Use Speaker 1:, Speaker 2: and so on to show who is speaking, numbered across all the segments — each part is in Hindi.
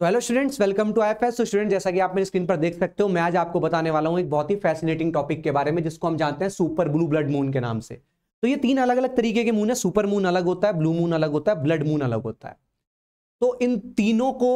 Speaker 1: तो hello students welcome to F S student जैसा कि आप मेरी स्क्रीन पर देख सकते हो मैं आज आपको बताने वाला हूँ एक बहुत ही फैसिनेटिंग टॉपिक के बारे में जिसको हम जानते हैं सुपर ब्लू ब्लड मून के नाम से तो ये तीन अलग अलग तरीके के मून है सुपर मून अलग होता है ब्लू मून अलग होता है ब्लड मून अलग होता है तो इन तीनों को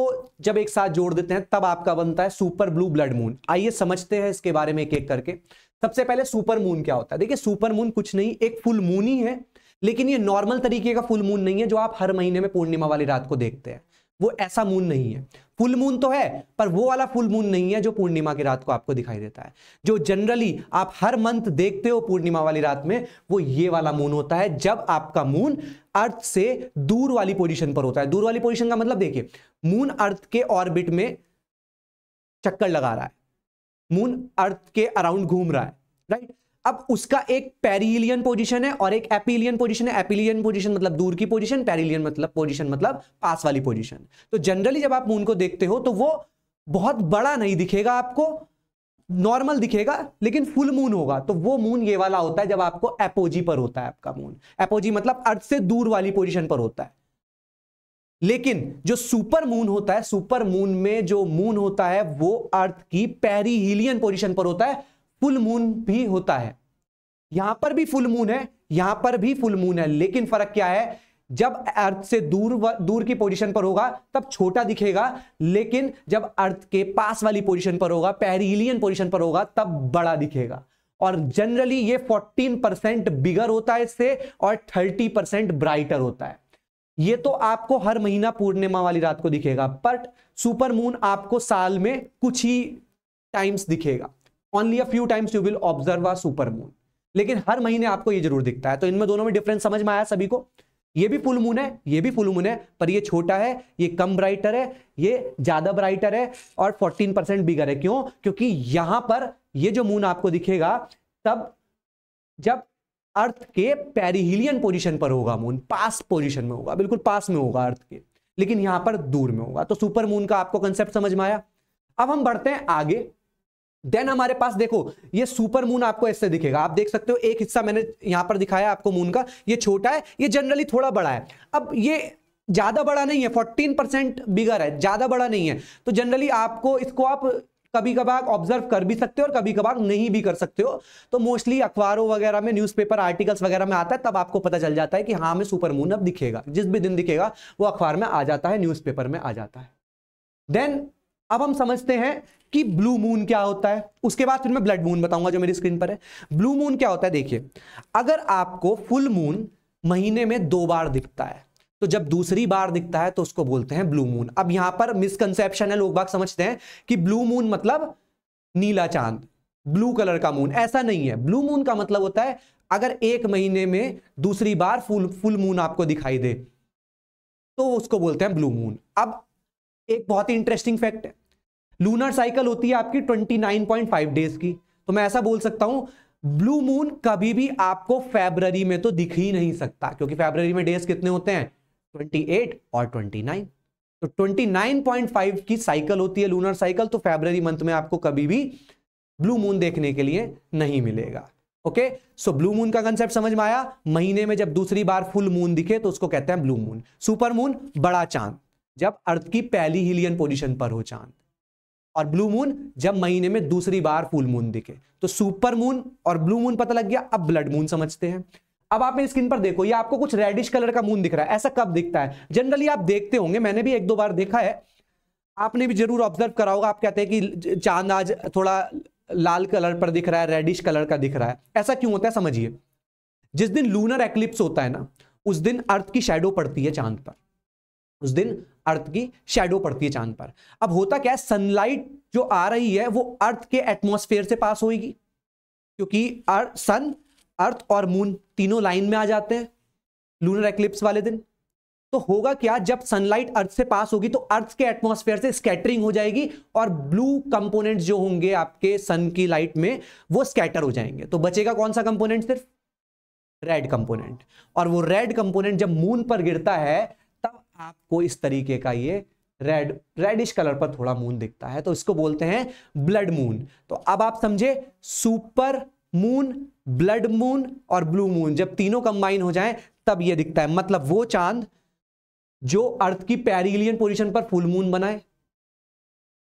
Speaker 1: जब एक साथ जोड़ देते हैं तब आपका बनता है सुपर ब्लू ब्लड मून आइए समझते हैं इसके बारे में एक एक करके सबसे पहले सुपर मून क्या होता है देखिए सुपर मून कुछ नहीं एक फुल मून ही है लेकिन ये नॉर्मल तरीके का फुल मून नहीं है जो आप हर महीने में पूर्णिमा वाली रात को देखते हैं वो ऐसा मून नहीं है फुल मून तो है पर वो वाला फुल मून नहीं है जो पूर्णिमा की रात को आपको दिखाई देता है जो जनरली आप हर मंथ देखते हो पूर्णिमा वाली रात में वो ये वाला मून होता है जब आपका मून अर्थ से दूर वाली पोजीशन पर होता है दूर वाली पोजीशन का मतलब देखिए मून अर्थ के ऑर्बिट में चक्कर लगा रहा है मून अर्थ के अराउंड घूम रहा है राइट अब उसका एक पेरिलियन पोजीशन है और एक एपिलियन पोजीशन है एपिलियन पोजीशन मतलब दूर की पोजीशन पेरिलियन मतलब पोजीशन मतलब पास वाली पोजीशन तो जनरली जब आप मून को देखते हो तो वो बहुत बड़ा नहीं दिखेगा आपको नॉर्मल दिखेगा लेकिन फुल मून होगा तो वो मून ये वाला होता है जब आपको एपोजी पर होता है आपका मून एपोजी मतलब अर्थ से दूर वाली पोजिशन पर होता है लेकिन जो सुपर मून होता है सुपर मून में जो मून होता है वो अर्थ की पेरीहिलियन पोजीशन पर होता है फुल मून भी होता है यहां पर भी फुल मून है यहां पर भी फुल मून है लेकिन फर्क क्या है जब अर्थ से दूर दूर की पोजीशन पर होगा तब छोटा दिखेगा लेकिन जब अर्थ के पास वाली पोजीशन पर होगा पेरिलियन पोजीशन पर होगा तब बड़ा दिखेगा और जनरली ये 14 परसेंट बिगर होता है इससे और 30 परसेंट ब्राइटर होता है ये तो आपको हर महीना पूर्णिमा वाली रात को दिखेगा बट सुपर मून आपको साल में कुछ ही टाइम्स दिखेगा only a few times you will observe a super moon लेकिन हर महीने आपको ये जरूर दिखता है तो इनमें दोनों में डिफरेंस समझ में आया सभी को ये भी फुल मून है ये भी फुल मून है पर ये छोटा है ये कम ब्राइटर है ये ज्यादा ब्राइटर है और 14 परसेंट बिगर है क्यों क्योंकि यहां पर ये जो मून आपको दिखेगा तब जब अर्थ के पेरिहिलियन पोजीशन पर होगा मून पास पोजीशन में होगा बिल्कुल पास में होगा अर्थ के लेकिन यहां पर दूर में होगा तो सुपर मून का आपको कंसेप्ट समझ में आया अब हम बढ़ते हैं आगे देन हमारे पास देखो ये सुपर मून आपको ऐसे दिखेगा आप देख सकते हो एक हिस्सा मैंने यहां पर दिखाया आपको मून का ये छोटा है ये जनरली थोड़ा बड़ा है अब ये ज्यादा बड़ा नहीं है फोर्टीन परसेंट बिगर है ज्यादा बड़ा नहीं है तो जनरली आपको इसको आप कभी कभार ऑब्जर्व कर भी सकते हो और कभी कभार नहीं भी कर सकते हो तो मोस्टली अखबारों वगैरह में न्यूज़पेपर आर्टिकल्स वगैरह में आता है तब आपको पता चल जाता है कि हाँ हमें सुपर मून अब दिखेगा जिस भी दिन दिखेगा वो अखबार में आ जाता है न्यूज में आ जाता है देन अब हम समझते हैं कि ब्लू मून क्या होता है उसके बाद फिर मैं ब्लड मून बताऊंगा जो मेरी स्क्रीन पर है ब्लू मून क्या होता है देखिए अगर आपको फुल मून महीने में दो बार दिखता है तो जब दूसरी बार दिखता है तो उसको बोलते हैं ब्लू मून अब यहां पर मिसकंसेप्शन है लोग बाग समझते हैं कि ब्लू मून मतलब नीला चांद ब्लू कलर का मून ऐसा नहीं है ब्लू मून का मतलब होता है अगर एक महीने में दूसरी बार फुल फुल मून आपको दिखाई दे तो उसको बोलते हैं ब्लू मून अब एक बहुत ही इंटरेस्टिंग फैक्ट है लूनर साइकिल होती है आपकी 29.5 डेज की तो मैं ऐसा बोल सकता हूं ब्लू मून कभी भी आपको फेबररी में तो दिख ही नहीं सकता क्योंकि फेबररी में डेज कितने होते हैं 28 और 29 तो 29.5 की साइकिल होती है लूनर साइकिल तो फेबररी मंथ में आपको कभी भी ब्लू मून देखने के लिए नहीं मिलेगा ओके सो ब्लू मून का कंसेप्ट समझ में आया महीने में जब दूसरी बार फुल मून दिखे तो उसको कहते हैं ब्लू मून सुपर मून बड़ा चांद जब अर्थ की पहली हिलियन पोजिशन पर हो चांद और ब्लू मून जब महीने में दूसरी बार फुल मून दिखे तो सुपर मून और ब्लू मून पता लग गया अब ब्लड मून समझते हैं अब आप मेरी पर देखो ये आपको कुछ रेडिश कलर का मून दिख रहा है ऐसा कब दिखता है जनरली आप देखते होंगे मैंने भी एक दो बार देखा है आपने भी जरूर ऑब्जर्व करा होगा आप कहते हैं कि चांद आज थोड़ा लाल कलर पर दिख रहा है रेडिश कलर का दिख रहा है ऐसा क्यों होता है समझिए जिस दिन लूनर एक्लिप्स होता है ना उस दिन अर्थ की शेडो पड़ती है चांद पर उस दिन अर्थ की शेडो पड़ती है चांद पर अब होता क्या है सनलाइट जो आ रही है वो अर्थ के एटमोसफेयर से पास होगी क्योंकि सन अर्थ और मून तीनों लाइन में आ जाते हैं लूनर एक्लिप्स वाले दिन तो होगा क्या जब सनलाइट अर्थ से पास होगी तो अर्थ के एटमॉस्फेयर से स्कैटरिंग हो जाएगी और ब्लू कंपोनेंट्स जो होंगे आपके सन की लाइट में वो स्कैटर हो जाएंगे तो बचेगा कौन सा कंपोनेंट सिर्फ रेड कंपोनेंट और वो रेड कंपोनेंट जब मून पर गिरता है आपको इस तरीके का ये रेड रेडिश कलर पर थोड़ा मून दिखता है तो इसको बोलते हैं ब्लड मून तो अब आप समझे सुपर मून ब्लड मून और ब्लू मून जब तीनों कंबाइन हो जाए तब ये दिखता है मतलब वो चांद जो अर्थ की पैरिलियन पोजिशन पर फुल मून बनाए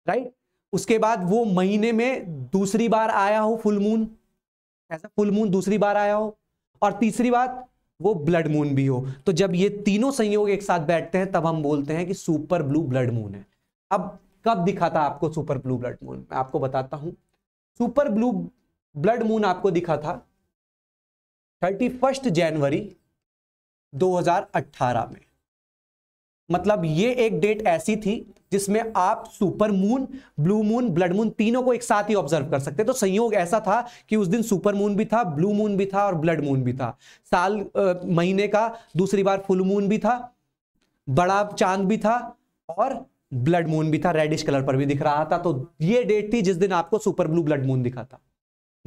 Speaker 1: राइट उसके बाद वो महीने में दूसरी बार आया हो फुल मून ऐसा फुल मून दूसरी बार आया हो और तीसरी बात वो ब्लड मून भी हो तो जब ये तीनों संयोग एक साथ बैठते हैं तब हम बोलते हैं कि सुपर ब्लू ब्लड मून है अब कब दिखा था आपको सुपर ब्लू ब्लड मून मैं आपको बताता हूं सुपर ब्लू ब्लड मून आपको दिखा था थर्टी फर्स्ट जनवरी 2018 में मतलब ये एक डेट ऐसी थी जिसमें आप super moon blue moon blood moon तीनों को एक साथ ही ऑब्जर्व कर सकते तो संयोग ऐसा था कि उस दिन सुपर मून भी था ब्लू मून भी था और ब्लड मून भी था साल आ, महीने का दूसरी बार फुल मून भी था बड़ा चांद भी था और ब्लड मून भी था रेडिश कलर पर भी दिख रहा था तो ये डेट थी जिस दिन आपको सुपर ब्लू ब्लड मून दिखा था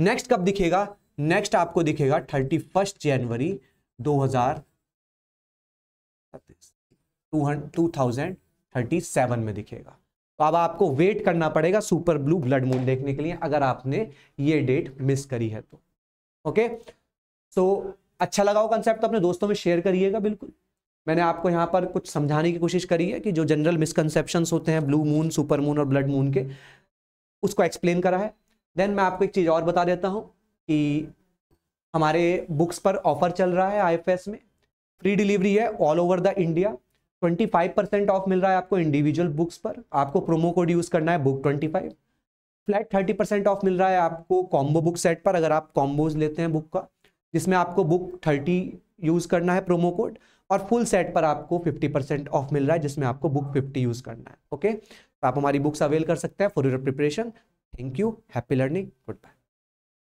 Speaker 1: नेक्स्ट कब दिखेगा नेक्स्ट आपको दिखेगा थर्टी फर्स्ट जनवरी दो हजार टू थाउजेंड थर्टी सेवन में दिखेगा तो अब आपको वेट करना पड़ेगा सुपर ब्लू ब्लड मून देखने के लिए अगर आपने ये डेट मिस करी है तो ओके सो so, अच्छा लगा हो कंसेप्ट तो अपने दोस्तों में शेयर करिएगा बिल्कुल मैंने आपको यहाँ पर कुछ समझाने की कोशिश करी है कि जो जनरल मिसकनसेप्शन होते हैं ब्लू मून सुपर मून और ब्लड मून के उसको एक्सप्लेन करा है देन मैं आपको एक चीज़ और बता देता हूँ कि हमारे बुक्स पर ऑफर चल रहा है आई में फ्री डिलीवरी है all over the India twenty five percent off मिल रहा है आपको इंडिविजुअल बुक्स पर आपको प्रोमो कोड यूज करना है book twenty five flat thirty percent off मिल रहा है आपको कॉम्बो बुक सेट पर अगर आप कॉम्बोज लेते हैं बुक का जिसमें आपको बुक थर्टी यूज करना है प्रोमो कोड और फुल सेट पर आपको फिफ्टी परसेंट ऑफ मिल रहा है जिसमें आपको बुक फिफ्टी यूज करना है ओके तो आप हमारी बुक्स अवेल कर सकते हैं for your preparation thank you happy learning good bye